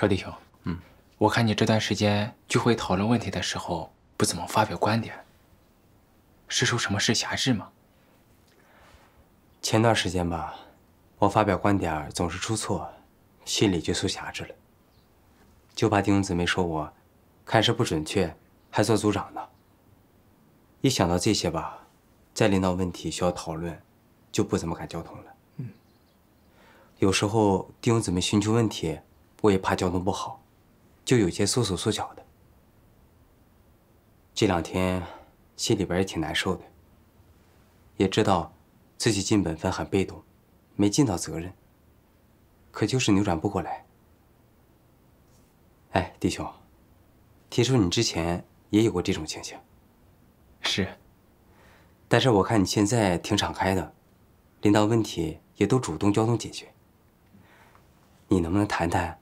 超弟兄，嗯，我看你这段时间聚会讨论问题的时候不怎么发表观点，是受什么事辖制吗？前段时间吧，我发表观点总是出错，心里就受辖制了，就怕丁勇子没说我看事不准确，还做组长呢。一想到这些吧，再领导问题需要讨论，就不怎么敢交通了。嗯，有时候丁勇子没寻求问题。我也怕交通不好，就有些缩手缩脚的。这两天心里边也挺难受的，也知道自己尽本分很被动，没尽到责任，可就是扭转不过来。哎，弟兄，听说你之前也有过这种情形，是。但是我看你现在挺敞开的，领导问题也都主动交通解决。你能不能谈谈？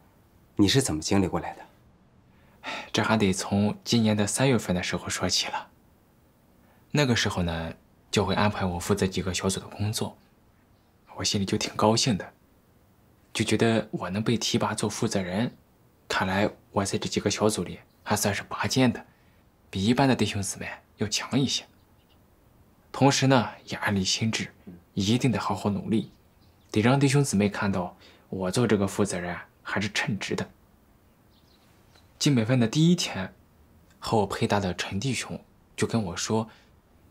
你是怎么经历过来的？这还得从今年的三月份的时候说起了。那个时候呢，就会安排我负责几个小组的工作，我心里就挺高兴的，就觉得我能被提拔做负责人，看来我在这几个小组里还算是拔尖的，比一般的弟兄姊妹要强一些。同时呢，也暗里心知，一定得好好努力，得让弟兄姊妹看到我做这个负责人。还是称职的。进本分的第一天，和我配搭的陈弟兄就跟我说，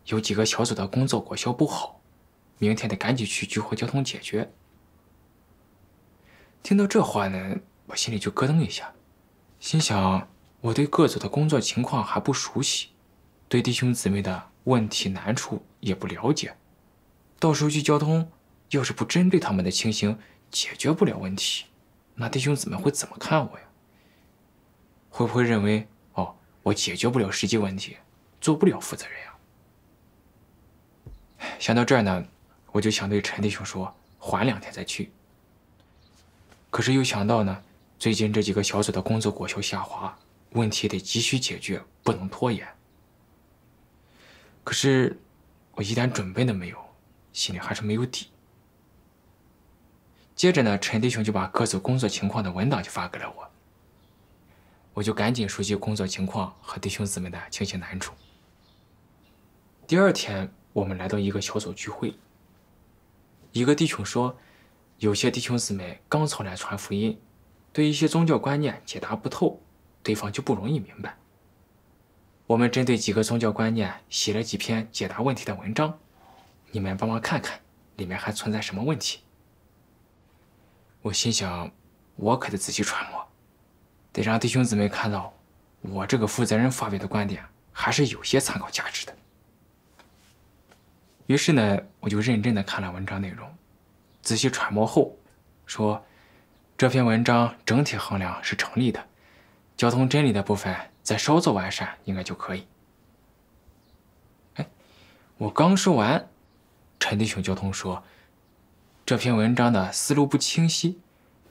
有几个小组的工作果效不好，明天得赶紧去局和交通解决。听到这话呢，我心里就咯噔一下，心想我对各组的工作情况还不熟悉，对弟兄姊妹的问题难处也不了解，到时候去交通，要是不针对他们的情形，解决不了问题。那弟兄姊妹会怎么看我呀？会不会认为哦，我解决不了实际问题，做不了负责人呀？想到这儿呢，我就想对陈弟兄说，缓两天再去。可是又想到呢，最近这几个小组的工作果效下滑，问题得急需解决，不能拖延。可是我一点准备都没有，心里还是没有底。接着呢，陈弟兄就把各组工作情况的文档就发给了我，我就赶紧熟悉工作情况和弟兄姊妹的情形难处。第二天，我们来到一个小组聚会，一个弟兄说，有些弟兄姊妹刚从来传福音，对一些宗教观念解答不透，对方就不容易明白。我们针对几个宗教观念写了几篇解答问题的文章，你们帮忙看看里面还存在什么问题。我心想，我可得仔细揣摩，得让弟兄姊妹看到，我这个负责人发表的观点还是有些参考价值的。于是呢，我就认真的看了文章内容，仔细揣摩后，说，这篇文章整体衡量是成立的，交通真理的部分再稍作完善，应该就可以。哎，我刚说完，陈弟兄交通说。这篇文章的思路不清晰，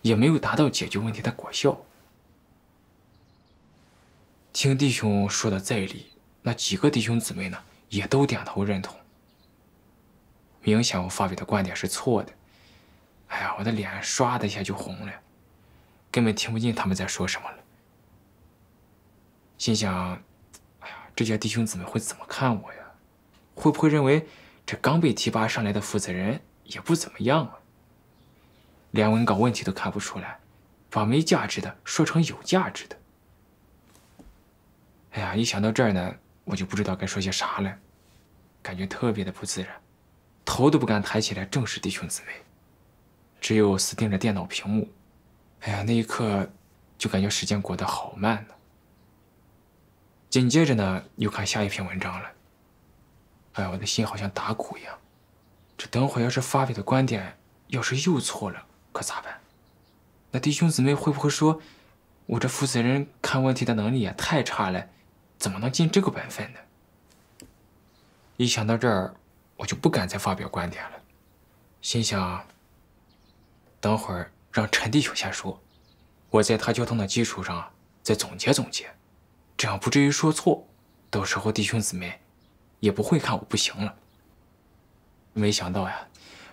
也没有达到解决问题的果效。听弟兄说的在理，那几个弟兄姊妹呢也都点头认同。明显我发表的观点是错的，哎呀，我的脸唰的一下就红了，根本听不进他们在说什么了。心想，哎呀，这些弟兄姊妹会怎么看我呀？会不会认为这刚被提拔上来的负责人？也不怎么样啊，连文稿问题都看不出来，把没价值的说成有价值的。哎呀，一想到这儿呢，我就不知道该说些啥了，感觉特别的不自然，头都不敢抬起来正视弟兄姊妹，只有死盯着电脑屏幕。哎呀，那一刻就感觉时间过得好慢呢。紧接着呢，又看下一篇文章了。哎呀，我的心好像打鼓一样。这等会儿要是发表的观点，要是又错了，可咋办？那弟兄姊妹会不会说，我这负责人看问题的能力也太差了，怎么能尽这个本分呢？一想到这儿，我就不敢再发表观点了。心想，等会儿让陈弟兄先说，我在他交通的基础上再总结总结，这样不至于说错。到时候弟兄姊妹，也不会看我不行了。没想到呀，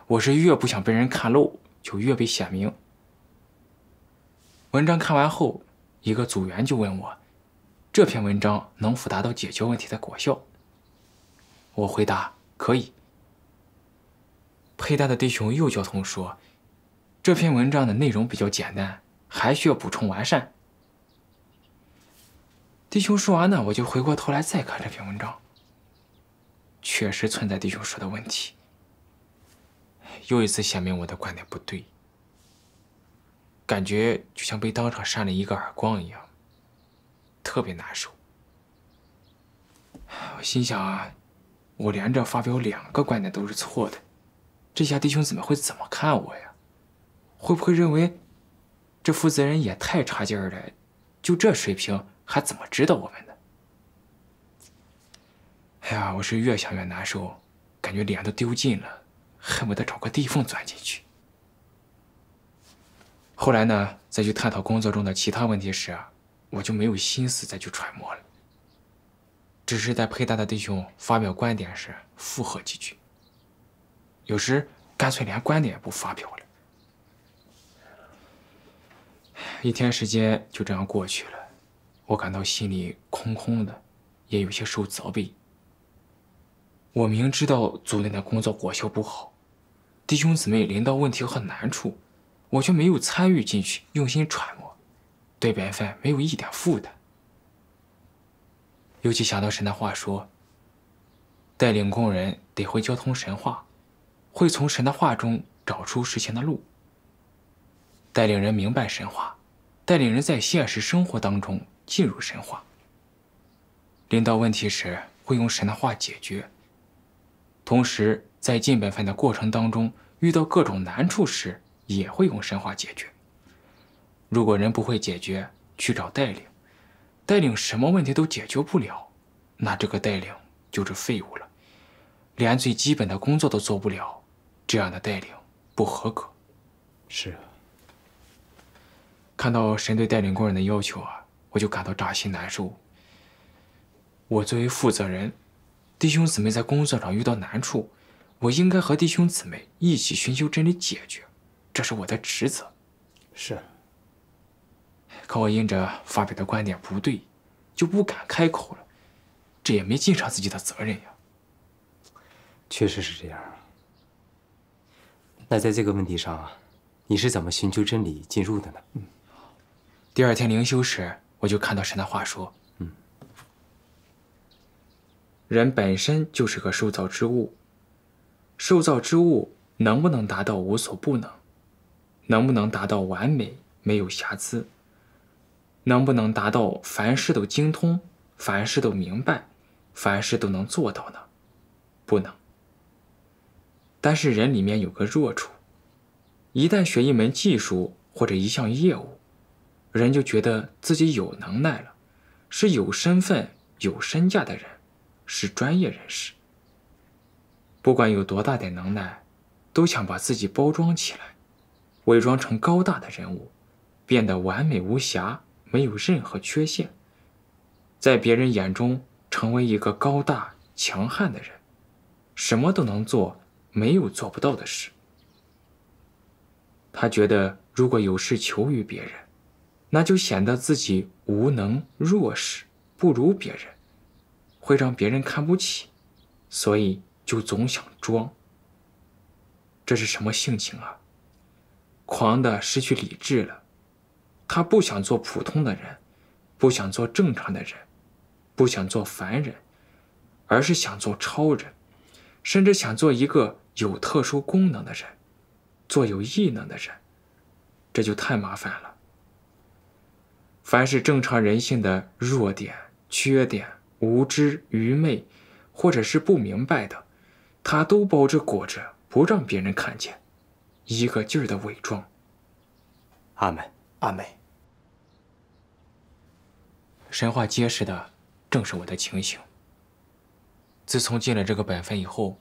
我是越不想被人看漏，就越被显明。文章看完后，一个组员就问我：“这篇文章能否达到解决问题的果效？”我回答：“可以。”佩戴的弟兄又交通说：“这篇文章的内容比较简单，还需要补充完善。”弟兄说完呢，我就回过头来再看这篇文章，确实存在弟兄说的问题。又一次显明我的观点不对，感觉就像被当场扇了一个耳光一样，特别难受。我心想啊，我连着发表两个观点都是错的，这下弟兄怎么会怎么看我呀？会不会认为这负责人也太差劲了？就这水平还怎么指导我们呢？哎呀，我是越想越难受，感觉脸都丢尽了。恨不得找个地缝钻进去。后来呢，再去探讨工作中的其他问题时，我就没有心思再去揣摩了，只是在佩戴的弟兄发表观点时附和几句，有时干脆连观点也不发表了。一天时间就这样过去了，我感到心里空空的，也有些受责备。我明知道组内的工作果修不好。弟兄姊妹临到问题和难处，我却没有参与进去，用心揣摩，对本分没有一点负担。尤其想到神的话说：“带领工人得会交通神话，会从神的话中找出实现的路，带领人明白神话，带领人在现实生活当中进入神话。临到问题时，会用神的话解决，同时在进本分的过程当中。”遇到各种难处时，也会用神话解决。如果人不会解决，去找带领，带领什么问题都解决不了，那这个带领就是废物了，连最基本的工作都做不了，这样的带领不合格。是啊，看到神对带领工人的要求啊，我就感到扎心难受。我作为负责人，弟兄姊妹在工作上遇到难处。我应该和弟兄姊妹一起寻求真理，解决，这是我的职责。是。可我因着发表的观点不对，就不敢开口了，这也没尽上自己的责任呀。确实是这样。那在这个问题上啊，你是怎么寻求真理进入的呢？嗯。第二天灵修时，我就看到神的话说：“嗯，人本身就是个受造之物。”受造之物能不能达到无所不能？能不能达到完美，没有瑕疵？能不能达到凡事都精通，凡事都明白，凡事都能做到呢？不能。但是人里面有个弱处，一旦学一门技术或者一项业务，人就觉得自己有能耐了，是有身份、有身价的人，是专业人士。不管有多大点能耐，都想把自己包装起来，伪装成高大的人物，变得完美无瑕，没有任何缺陷，在别人眼中成为一个高大强悍的人，什么都能做，没有做不到的事。他觉得如果有事求于别人，那就显得自己无能弱势，不如别人，会让别人看不起，所以。就总想装，这是什么性情啊？狂的失去理智了。他不想做普通的人，不想做正常的人，不想做凡人，而是想做超人，甚至想做一个有特殊功能的人，做有异能的人，这就太麻烦了。凡是正常人性的弱点、缺点、无知、愚昧，或者是不明白的。他都包着裹着，不让别人看见，一个劲儿的伪装。阿门阿妹，神话揭示的正是我的情形。自从进了这个本分以后，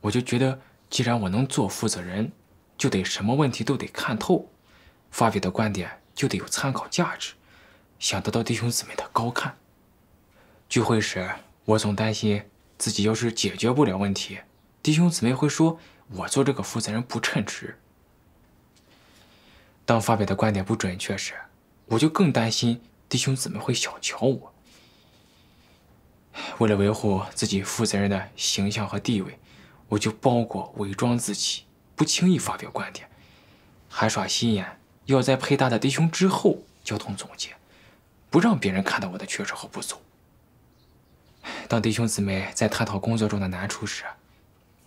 我就觉得，既然我能做负责人，就得什么问题都得看透，发表的观点就得有参考价值，想得到弟兄姊妹的高看。聚会时，我总担心自己要是解决不了问题。弟兄姊妹会说我做这个负责人不称职。当发表的观点不准确时，我就更担心弟兄姊妹会小瞧我。为了维护自己负责人的形象和地位，我就包裹伪装自己，不轻易发表观点，还耍心眼，要在配大的弟兄之后交通总结，不让别人看到我的缺失和不足。当弟兄姊妹在探讨工作中的难处时，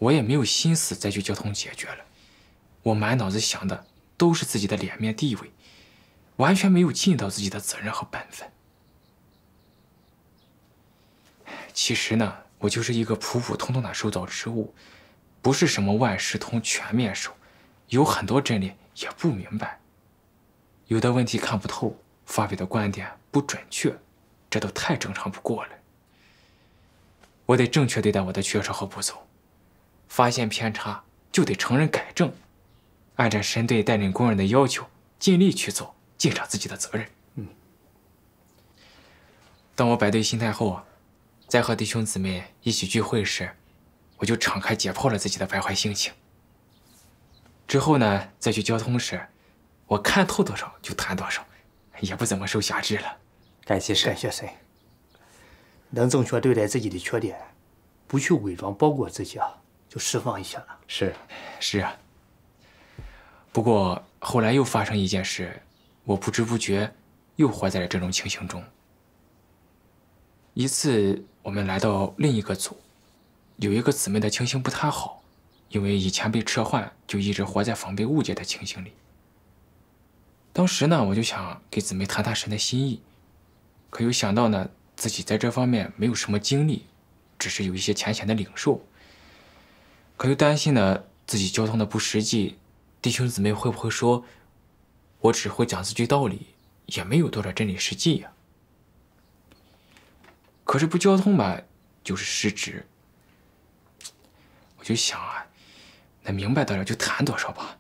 我也没有心思再去交通解决了，我满脑子想的都是自己的脸面地位，完全没有尽到自己的责任和本分。其实呢，我就是一个普普通通的收导之物，不是什么万事通、全面手，有很多真理也不明白，有的问题看不透，发表的观点不准确，这都太正常不过了。我得正确对待我的缺少和不足。发现偏差就得承认改正，按照神队带领工人的要求尽力去做，尽上自己的责任。嗯。当我摆对心态后，在和弟兄姊妹一起聚会时，我就敞开解剖了自己的徘徊心情。之后呢，再去交通时，我看透多少就谈多少，也不怎么受辖制了。感谢神，能正确对待自己的缺点，不去伪装包裹自己啊。就释放一下了，是，是啊。不过后来又发生一件事，我不知不觉又活在了这种情形中。一次，我们来到另一个组，有一个姊妹的情形不太好，因为以前被撤换，就一直活在防备误解的情形里。当时呢，我就想给姊妹谈谈神的心意，可又想到呢，自己在这方面没有什么经历，只是有一些浅浅的领受。可又担心呢，自己交通的不实际，弟兄姊妹会不会说我只会讲几句道理，也没有多少真理实际呀？可是不交通吧，就是失职。我就想啊，那明白多少就谈多少吧。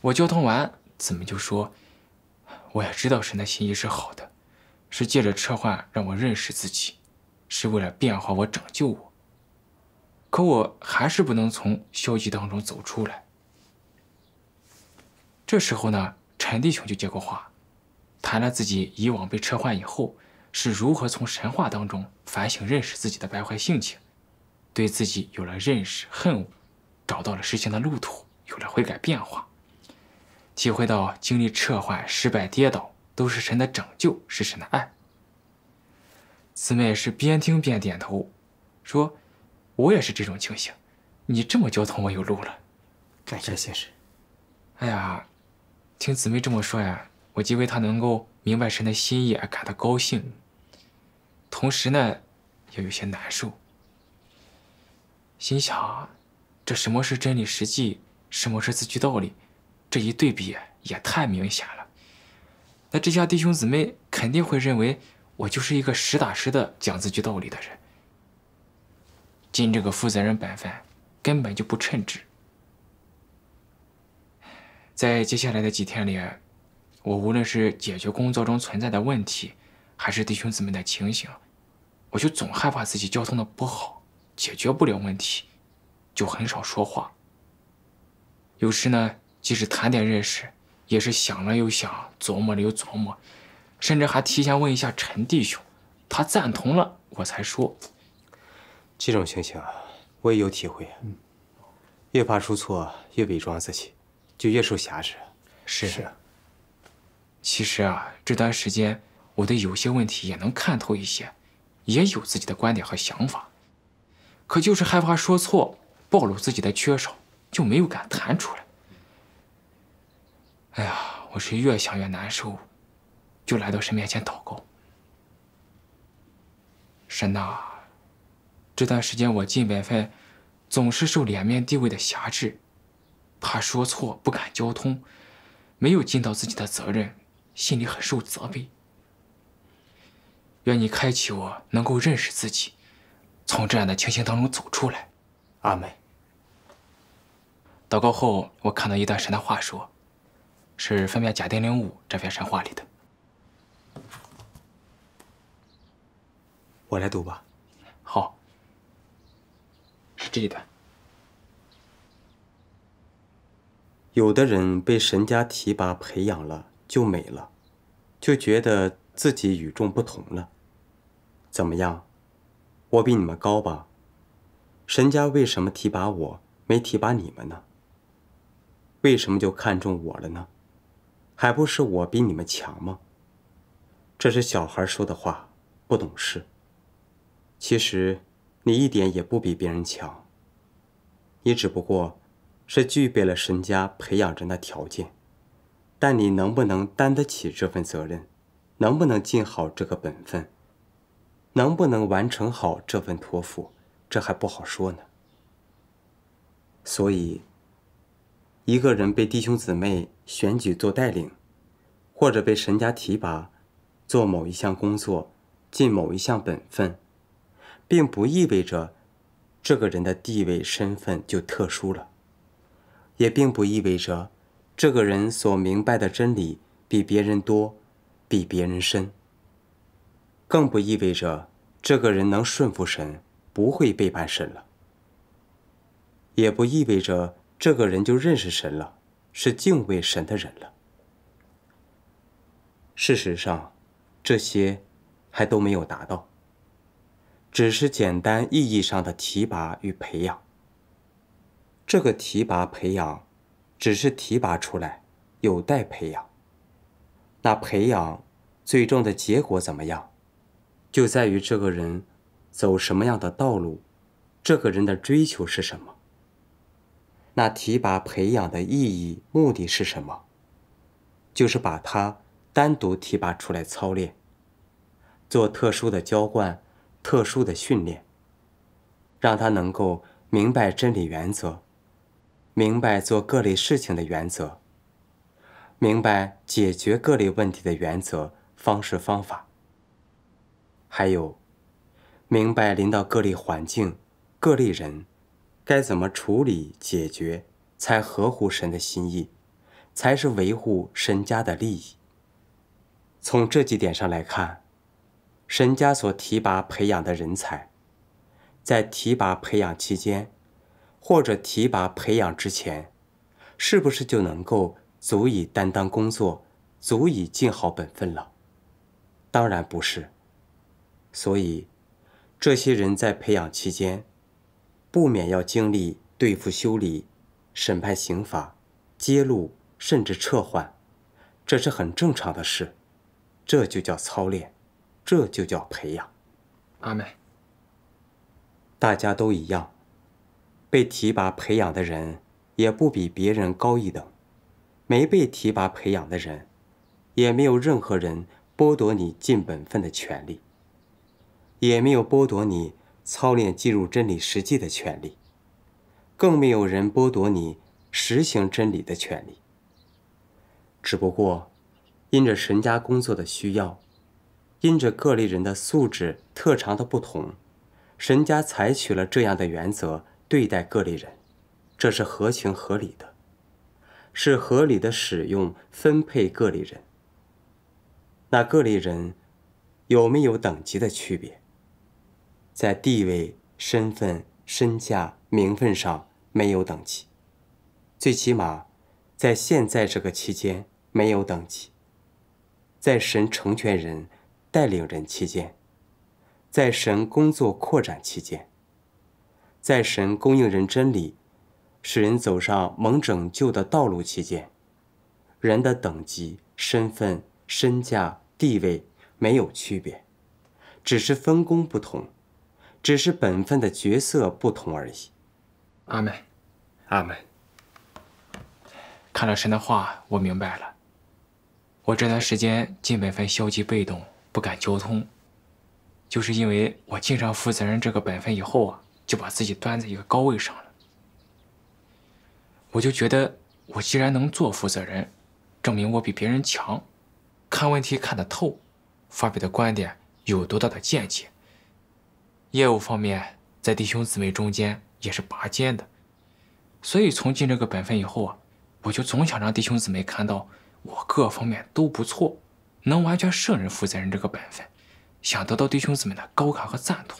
我交通完，怎么就说？我也知道神的心意是好的，是借着车换让我认识自己，是为了变化我，拯救我。可我还是不能从消极当中走出来。这时候呢，陈弟兄就接过话，谈了自己以往被撤换以后是如何从神话当中反省认识自己的败坏性情，对自己有了认识恨悟，找到了事情的路途，有了悔改变化，体会到经历撤换失败跌倒都是神的拯救，是神的爱。四妹是边听边点头，说。我也是这种情形，你这么交通，我有路了，感谢先生。哎呀，听姊妹这么说呀，我既为她能够明白神的心意而感到高兴，同时呢，也有些难受。心想，这什么是真理实际，什么是自居道理，这一对比也太明显了。那这下弟兄姊妹肯定会认为我就是一个实打实的讲自居道理的人。尽这个负责人本分，根本就不称职。在接下来的几天里，我无论是解决工作中存在的问题，还是弟兄姊妹的情形，我就总害怕自己交通的不好，解决不了问题，就很少说话。有时呢，即使谈点认识，也是想了又想，琢磨了又琢磨，甚至还提前问一下陈弟兄，他赞同了我才说。这种情形啊，我也有体会。嗯，越怕出错，越伪装自己，就越受挟制。是。其实啊，这段时间我对有些问题也能看透一些，也有自己的观点和想法，可就是害怕说错，暴露自己的缺少，就没有敢谈出来。哎呀，我是越想越难受，就来到神面前祷告。神啊！这段时间我尽本分，总是受脸面地位的辖制，怕说错不敢交通，没有尽到自己的责任，心里很受责备。愿你开启我，能够认识自己，从这样的情形当中走出来。阿美。祷告后，我看到一段神的话，说是分辨假定灵五这篇神话里的。我来读吧。好。这段，有的人被神家提拔培养了就美了，就觉得自己与众不同了。怎么样，我比你们高吧？神家为什么提拔我没提拔你们呢？为什么就看中我了呢？还不是我比你们强吗？这是小孩说的话，不懂事。其实。你一点也不比别人强，你只不过是具备了神家培养人的条件，但你能不能担得起这份责任，能不能尽好这个本分，能不能完成好这份托付，这还不好说呢。所以，一个人被弟兄姊妹选举做带领，或者被神家提拔做某一项工作，尽某一项本分。并不意味着这个人的地位身份就特殊了，也并不意味着这个人所明白的真理比别人多、比别人深，更不意味着这个人能顺服神、不会背叛神了，也不意味着这个人就认识神了，是敬畏神的人了。事实上，这些还都没有达到。只是简单意义上的提拔与培养。这个提拔培养，只是提拔出来，有待培养。那培养最终的结果怎么样？就在于这个人走什么样的道路，这个人的追求是什么。那提拔培养的意义目的是什么？就是把他单独提拔出来操练，做特殊的浇灌。特殊的训练，让他能够明白真理原则，明白做各类事情的原则，明白解决各类问题的原则、方式方法，还有明白临到各类环境、各类人，该怎么处理解决才合乎神的心意，才是维护神家的利益。从这几点上来看。沈家所提拔培养的人才，在提拔培养期间，或者提拔培养之前，是不是就能够足以担当工作、足以尽好本分了？当然不是。所以，这些人在培养期间，不免要经历对付、修理、审判、刑法、揭露，甚至撤换，这是很正常的事。这就叫操练。这就叫培养，阿妹。大家都一样，被提拔培养的人也不比别人高一等，没被提拔培养的人，也没有任何人剥夺你尽本分的权利，也没有剥夺你操练进入真理实际的权利，更没有人剥夺你实行真理的权利。只不过，因着神家工作的需要。因着各类人的素质、特长的不同，神家采取了这样的原则对待各类人，这是合情合理的，是合理的使用、分配各类人。那各类人有没有等级的区别？在地位、身份、身价、名分上没有等级，最起码在现在这个期间没有等级。在神成全人。带领人期间，在神工作扩展期间，在神供应人真理，使人走上蒙拯救的道路期间，人的等级、身份、身价、地位没有区别，只是分工不同，只是本分的角色不同而已。阿门，阿门。看了神的话，我明白了。我这段时间尽本分消极被动。不敢交通，就是因为我尽上负责人这个本分以后啊，就把自己端在一个高位上了。我就觉得，我既然能做负责人，证明我比别人强，看问题看得透，发表的观点有多大的见解。业务方面，在弟兄姊妹中间也是拔尖的，所以从尽这个本分以后啊，我就总想让弟兄姊妹看到我各方面都不错。能完全胜任负责人这个本分，想得到弟兄姊妹的高看和赞同。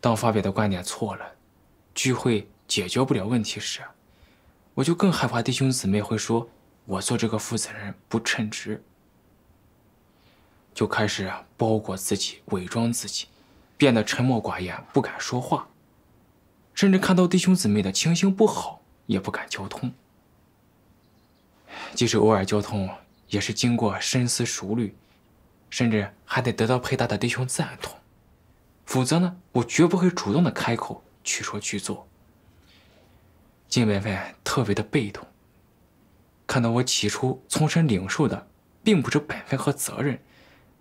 当发表的观点错了，聚会解决不了问题时，我就更害怕弟兄姊妹会说我做这个负责人不称职。就开始包裹自己，伪装自己，变得沉默寡言，不敢说话，甚至看到弟兄姊妹的情形不好，也不敢交通。即使偶尔交通。也是经过深思熟虑，甚至还得得到佩达的弟兄赞同，否则呢，我绝不会主动的开口去说去做。金文文特别的被动，看到我起初从身领受的并不是本分和责任，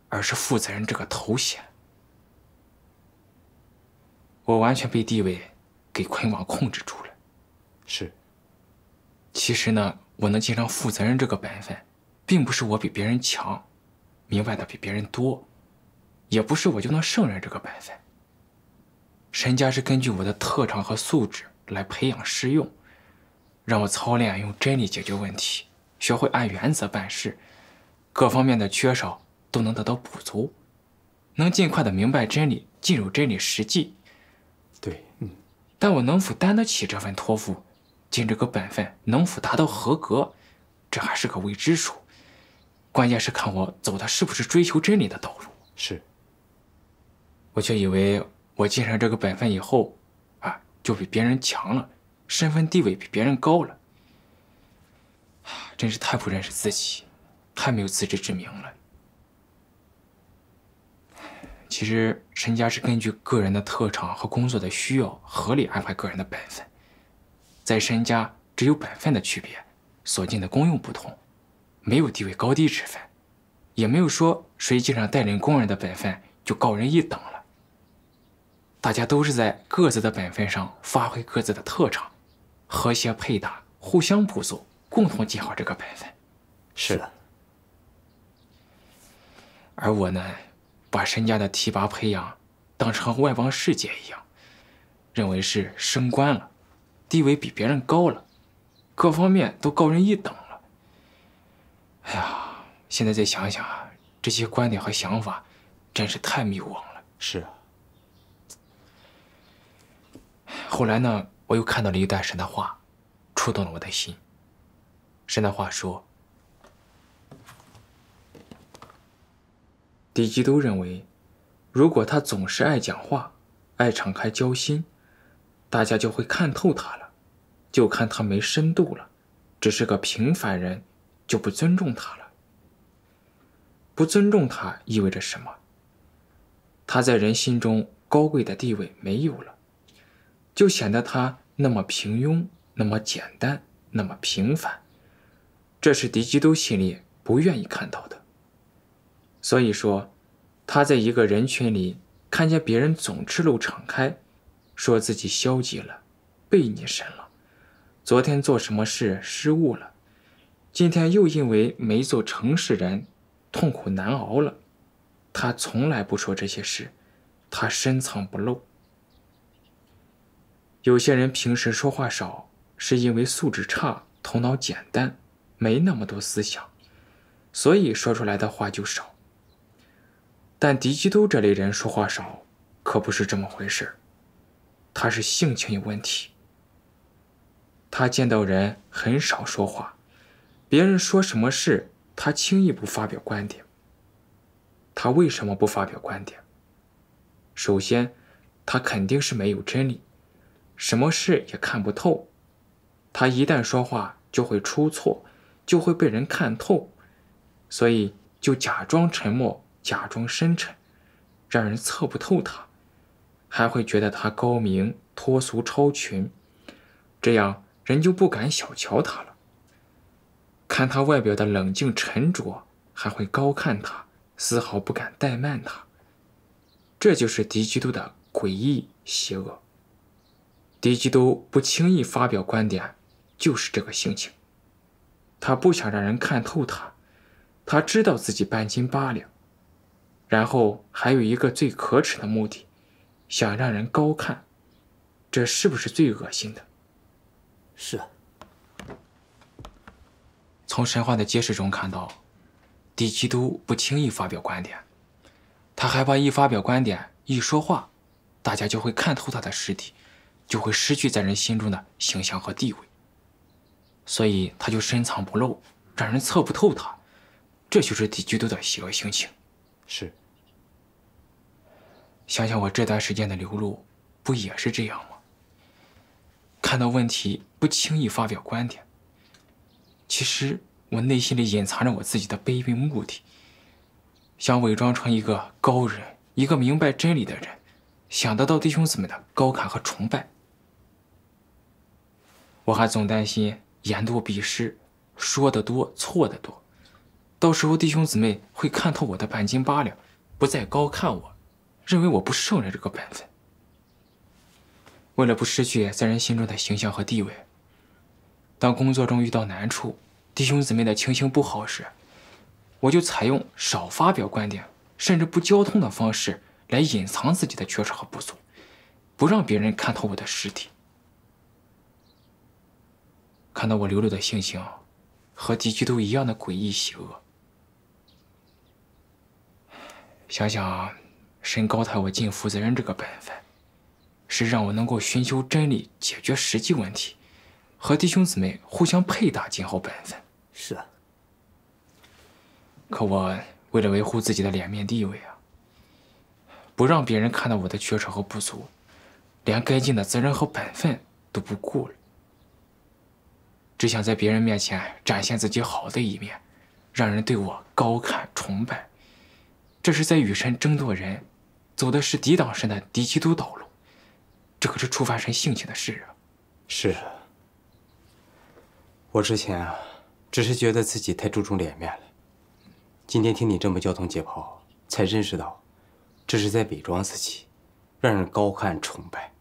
而是负责人这个头衔，我完全被地位给捆绑控制住了。是，其实呢，我能尽上负责任这个本分。并不是我比别人强，明白的比别人多，也不是我就能胜任这个本分。神家是根据我的特长和素质来培养适用，让我操练用真理解决问题，学会按原则办事，各方面的缺少都能得到补足，能尽快的明白真理，进入真理实际。对，嗯，但我能否担得起这份托付，尽这个本分，能否达到合格，这还是个未知数。关键是看我走的是不是追求真理的道路。是。我却以为我继承这个本分以后，啊，就比别人强了，身份地位比别人高了。真是太不认识自己，太没有自知之明了。其实，陈家是根据个人的特长和工作的需要，合理安排个人的本分。在陈家，只有本分的区别，所尽的功用不同。没有地位高低之分，也没有说谁经常带领工人的本分就高人一等了。大家都是在各自的本分上发挥各自的特长，和谐配搭，互相补足，共同尽好这个本分。是的。而我呢，把身家的提拔培养当成外邦世界一样，认为是升官了，地位比别人高了，各方面都高人一等。哎呀，现在再想想啊，这些观点和想法，真是太迷惘了。是啊。后来呢，我又看到了一段神的话，触动了我的心。神的话说：“敌基都认为，如果他总是爱讲话、爱敞开交心，大家就会看透他了，就看他没深度了，只是个平凡人。”就不尊重他了。不尊重他意味着什么？他在人心中高贵的地位没有了，就显得他那么平庸，那么简单，那么平凡。这是敌基督心里不愿意看到的。所以说，他在一个人群里看见别人总赤路敞开，说自己消极了，被你神了，昨天做什么事失误了。今天又因为没做城市人，痛苦难熬了。他从来不说这些事，他深藏不露。有些人平时说话少，是因为素质差、头脑简单，没那么多思想，所以说出来的话就少。但狄基都这类人说话少，可不是这么回事他是性情有问题。他见到人很少说话。别人说什么事，他轻易不发表观点。他为什么不发表观点？首先，他肯定是没有真理，什么事也看不透。他一旦说话就会出错，就会被人看透，所以就假装沉默，假装深沉，让人测不透他，还会觉得他高明、脱俗、超群，这样人就不敢小瞧他了。看他外表的冷静沉着，还会高看他，丝毫不敢怠慢他。这就是狄基都的诡异邪恶。狄基都不轻易发表观点，就是这个性情。他不想让人看透他，他知道自己半斤八两，然后还有一个最可耻的目的，想让人高看，这是不是最恶心的？是。从神话的揭示中看到，地基督不轻易发表观点，他害怕一发表观点、一说话，大家就会看透他的实体，就会失去在人心中的形象和地位，所以他就深藏不露，让人测不透他。这就是地基督的邪恶心情。是。想想我这段时间的流露，不也是这样吗？看到问题不轻易发表观点。其实我内心里隐藏着我自己的卑微目的，想伪装成一个高人，一个明白真理的人，想得到弟兄姊妹的高看和崇拜。我还总担心言多必失，说的多错的多，到时候弟兄姊妹会看透我的半斤八两，不再高看我，认为我不胜任这个本分。为了不失去在人心中的形象和地位。当工作中遇到难处，弟兄姊妹的情形不好时，我就采用少发表观点，甚至不交通的方式，来隐藏自己的缺失和不足，不让别人看透我的实体。看到我流露的心情，和敌基督一样的诡异邪恶。想想，神高抬我尽负责人这个本分，是让我能够寻求真理，解决实际问题。和弟兄姊妹互相配搭，尽好本分。是啊。可我为了维护自己的脸面地位啊，不让别人看到我的缺少和不足，连该尽的责任和本分都不顾了，只想在别人面前展现自己好的一面，让人对我高看崇拜。这是在与神争夺人，走的是抵挡神的敌基督道路，这可是触犯神性情的事啊！是啊。我之前啊，只是觉得自己太注重脸面了。今天听你这么交通解剖，才认识到，这是在伪装自己，让人高看崇拜，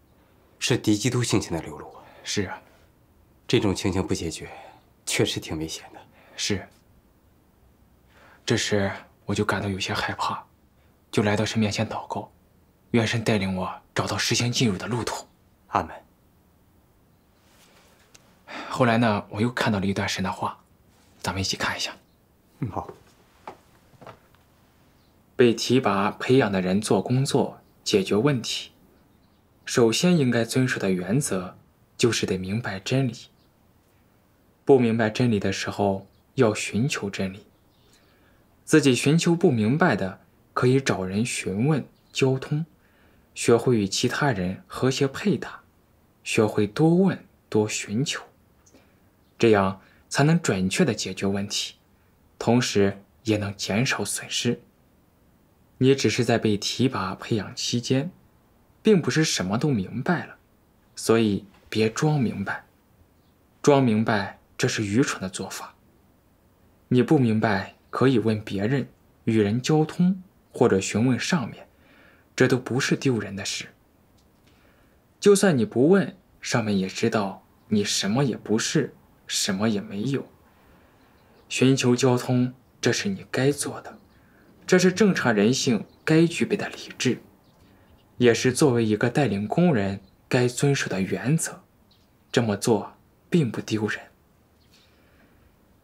是敌基督性情的流露。是啊，这种情形不解决，确实挺危险的。是。这时我就感到有些害怕，就来到神面前祷告，愿神带领我找到实行进入的路途。阿门。后来呢，我又看到了一段神的话，咱们一起看一下。嗯，好。被提拔培养的人做工作解决问题，首先应该遵守的原则就是得明白真理。不明白真理的时候，要寻求真理。自己寻求不明白的，可以找人询问、交通，学会与其他人和谐配搭，学会多问多寻求。这样才能准确的解决问题，同时也能减少损失。你只是在被提拔培养期间，并不是什么都明白了，所以别装明白，装明白这是愚蠢的做法。你不明白可以问别人，与人沟通或者询问上面，这都不是丢人的事。就算你不问，上面也知道你什么也不是。什么也没有。寻求交通，这是你该做的，这是正常人性该具备的理智，也是作为一个带领工人该遵守的原则。这么做并不丢人。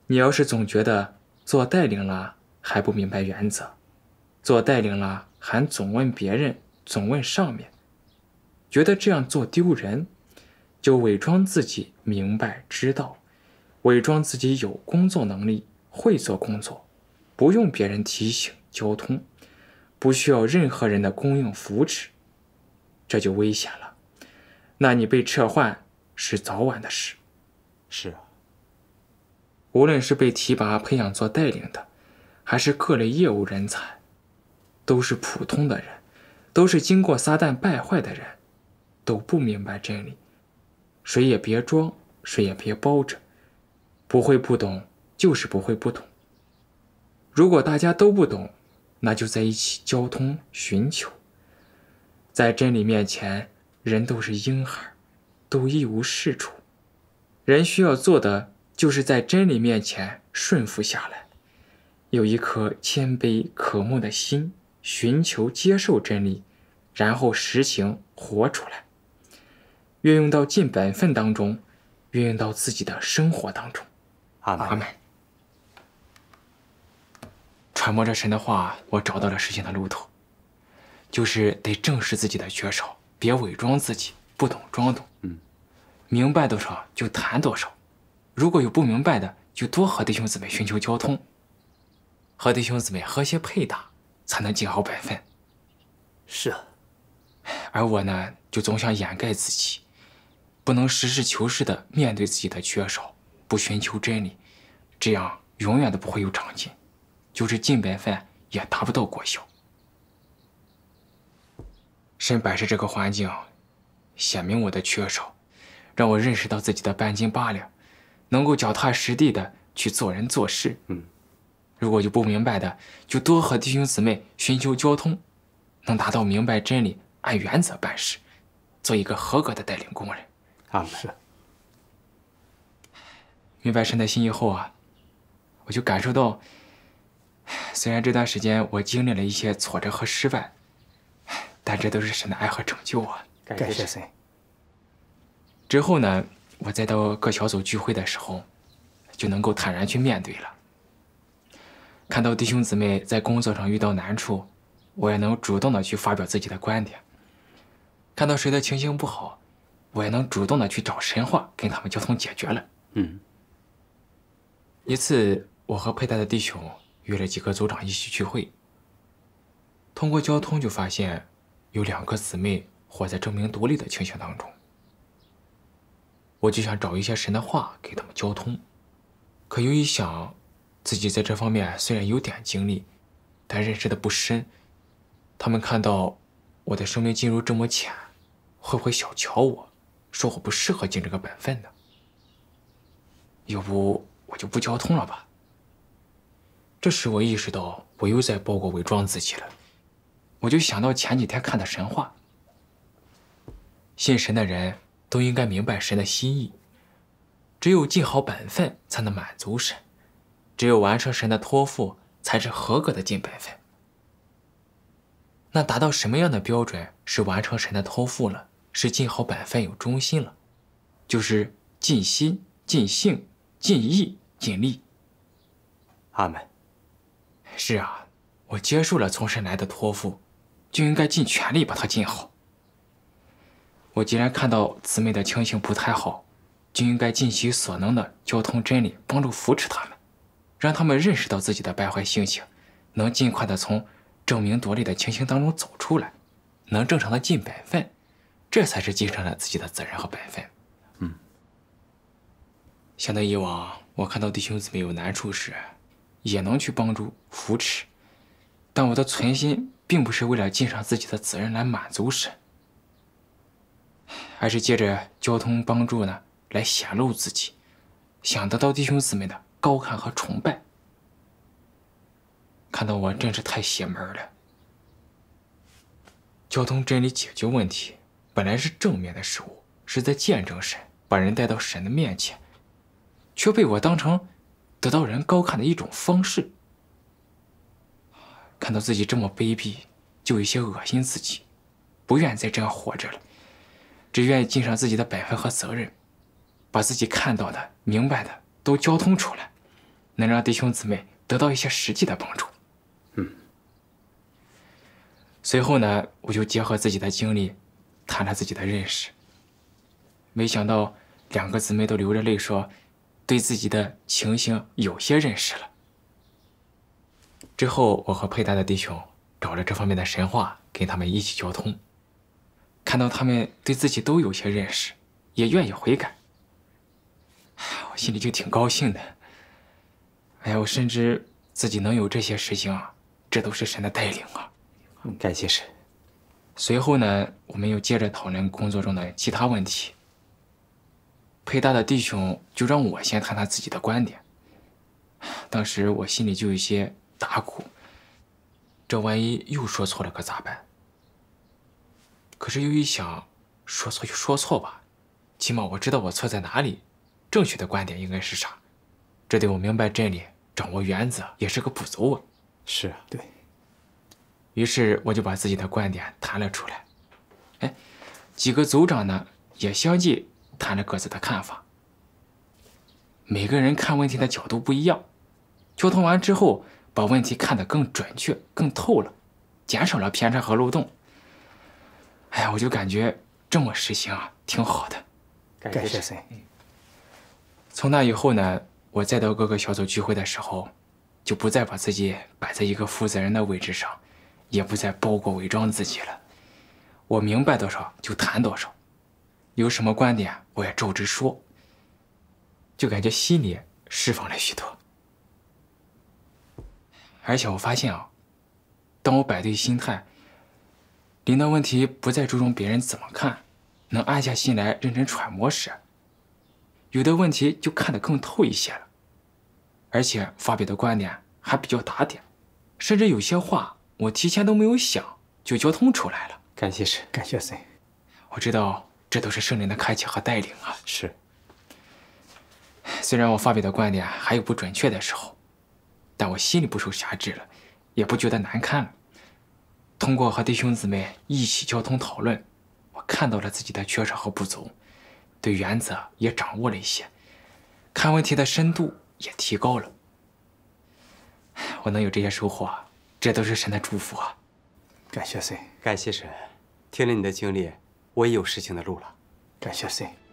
你要是总觉得做带领了还不明白原则，做带领了还总问别人，总问上面，觉得这样做丢人，就伪装自己明白知道。伪装自己有工作能力，会做工作，不用别人提醒，交通不需要任何人的供应扶持，这就危险了。那你被撤换是早晚的事。是啊。无论是被提拔培养做带领的，还是各类业务人才，都是普通的人，都是经过撒旦败坏的人，都不明白真理。谁也别装，谁也别包着。不会不懂，就是不会不懂。如果大家都不懂，那就在一起交通寻求。在真理面前，人都是婴孩，都一无是处。人需要做的，就是在真理面前顺服下来，有一颗谦卑渴慕的心，寻求接受真理，然后实行活出来，运用到尽本分当中，运用到自己的生活当中。阿妈，揣摩着神的话，我找到了事情的路途，就是得正视自己的缺少，别伪装自己，不懂装懂。嗯，明白多少就谈多少，如果有不明白的，就多和弟兄姊妹寻求交通，和弟兄姊妹和谐配搭，才能尽好本分。是，而我呢，就总想掩盖自己，不能实事求是的面对自己的缺少。不寻求真理，这样永远都不会有长进，就是进白饭也达不到国效。身百事这个环境，显明我的缺少，让我认识到自己的半斤八两，能够脚踏实地的去做人做事。嗯，如果有不明白的，就多和弟兄姊妹寻求交通，能达到明白真理，按原则办事，做一个合格的带领工人。啊，是。明白神的心意后啊，我就感受到，虽然这段时间我经历了一些挫折和失败，但这都是神的爱和拯救啊，感谢神。之后呢，我再到各小组聚会的时候，就能够坦然去面对了。看到弟兄姊妹在工作上遇到难处，我也能主动的去发表自己的观点；看到谁的情形不好，我也能主动的去找神话跟他们交通解决了。嗯。一次，我和佩戴的弟兄约了几个组长一起聚会。通过交通就发现，有两个姊妹活在争名夺利的情形当中。我就想找一些神的话给他们交通。可又一想，自己在这方面虽然有点经历，但认识的不深。他们看到我的生命进入这么浅，会不会小瞧我，说我不适合尽这个本分呢？要不？我就不交通了吧。这时我意识到我又在包裹伪装自己了，我就想到前几天看的神话。信神的人都应该明白神的心意，只有尽好本分才能满足神，只有完成神的托付才是合格的尽本分。那达到什么样的标准是完成神的托付了？是尽好本分有忠心了？就是尽心、尽性、尽意。尽力，阿门。是啊，我接受了从神来的托付，就应该尽全力把它尽好。我既然看到姊妹的情形不太好，就应该尽其所能的交通真理，帮助扶持他们，让他们认识到自己的败坏性情，能尽快的从争名夺利的情形当中走出来，能正常的尽本分，这才是继承了自己的责任和本分。嗯，想对以往。我看到弟兄姊妹有难处时，也能去帮助扶持，但我的存心并不是为了尽上自己的责任来满足神，而是借着交通帮助呢来显露自己，想得到弟兄姊妹的高看和崇拜。看到我真是太邪门了。交通真理解决问题本来是正面的事物，是在见证神，把人带到神的面前。却被我当成得到人高看的一种方式。看到自己这么卑鄙，就有些恶心自己，不愿再这样活着了，只愿意尽上自己的本分和责任，把自己看到的、明白的都交通出来，能让弟兄姊妹得到一些实际的帮助。嗯。随后呢，我就结合自己的经历，谈了自己的认识。没想到两个姊妹都流着泪说。对自己的情形有些认识了。之后，我和佩戴的弟兄找了这方面的神话，跟他们一起交通，看到他们对自己都有些认识，也愿意悔改，我心里就挺高兴的。哎呀，我深知自己能有这些事情啊，这都是神的带领啊，感谢神。随后呢，我们又接着讨论工作中的其他问题。配搭的弟兄就让我先谈他自己的观点。当时我心里就有些打鼓，这万一又说错了可咋办？可是又一想，说错就说错吧，起码我知道我错在哪里，正确的观点应该是啥，这对我明白真理、掌握原则也是个补足。是啊，对。于是我就把自己的观点谈了出来。哎，几个组长呢也相继。谈着各自的看法。每个人看问题的角度不一样，沟通完之后，把问题看得更准确、更透了，减少了偏差和漏洞。哎呀，我就感觉这么实行啊，挺好的。感谢神。从那以后呢，我再到各个小组聚会的时候，就不再把自己摆在一个负责人的位置上，也不再包裹伪装自己了。我明白多少就谈多少。有什么观点，我也照直说，就感觉心里释放了许多。而且我发现啊，当我摆对心态，临到问题不再注重别人怎么看，能安下心来认真揣摩时，有的问题就看得更透一些了，而且发表的观点还比较打点，甚至有些话我提前都没有想，就交通出来了。感谢神，感谢神，我知道。这都是圣灵的开启和带领啊！是，虽然我发表的观点还有不准确的时候，但我心里不受辖制了，也不觉得难看了。通过和弟兄姊妹一起交通讨论，我看到了自己的缺少和不足，对原则也掌握了一些，看问题的深度也提高了。我能有这些收获，这都是神的祝福啊！感谢神，感谢神！听了你的经历。我也有事情的路了，感谢 C。